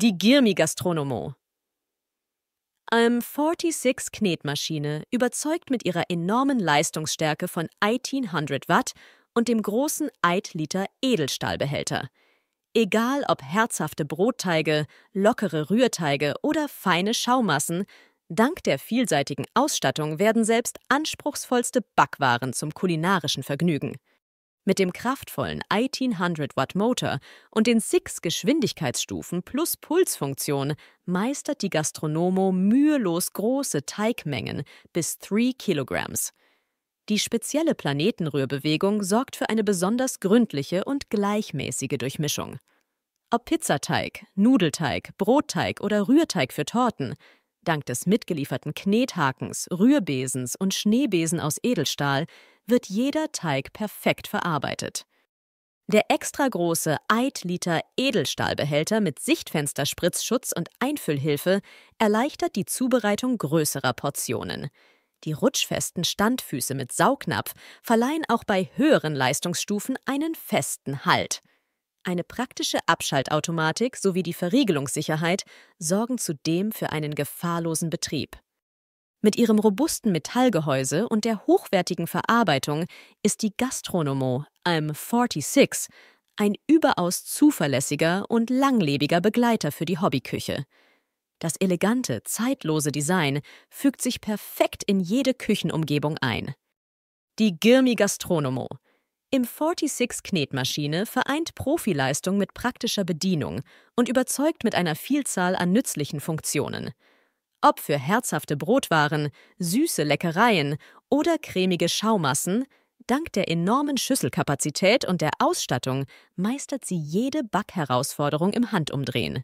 Die Girmi Gastronomo. Am 46 Knetmaschine überzeugt mit ihrer enormen Leistungsstärke von 1800 Watt und dem großen 8 liter Edelstahlbehälter. Egal ob herzhafte Brotteige, lockere Rührteige oder feine Schaumassen, dank der vielseitigen Ausstattung werden selbst anspruchsvollste Backwaren zum kulinarischen Vergnügen. Mit dem kraftvollen 1800 Watt Motor und den six Geschwindigkeitsstufen plus Pulsfunktion meistert die Gastronomo mühelos große Teigmengen bis 3 Kilograms. Die spezielle Planetenrührbewegung sorgt für eine besonders gründliche und gleichmäßige Durchmischung. Ob Pizzateig, Nudelteig, Brotteig oder Rührteig für Torten, dank des mitgelieferten Knethakens, Rührbesens und Schneebesen aus Edelstahl wird jeder Teig perfekt verarbeitet. Der extra große Eid-Liter Edelstahlbehälter mit Sichtfensterspritzschutz und Einfüllhilfe erleichtert die Zubereitung größerer Portionen. Die rutschfesten Standfüße mit Saugnapf verleihen auch bei höheren Leistungsstufen einen festen Halt. Eine praktische Abschaltautomatik sowie die Verriegelungssicherheit sorgen zudem für einen gefahrlosen Betrieb. Mit ihrem robusten Metallgehäuse und der hochwertigen Verarbeitung ist die Gastronomo Alm 46 ein überaus zuverlässiger und langlebiger Begleiter für die Hobbyküche. Das elegante, zeitlose Design fügt sich perfekt in jede Küchenumgebung ein. Die Girmi Gastronomo. Im 46 Knetmaschine vereint Profileistung mit praktischer Bedienung und überzeugt mit einer Vielzahl an nützlichen Funktionen. Ob für herzhafte Brotwaren, süße Leckereien oder cremige Schaumassen, dank der enormen Schüsselkapazität und der Ausstattung meistert sie jede Backherausforderung im Handumdrehen.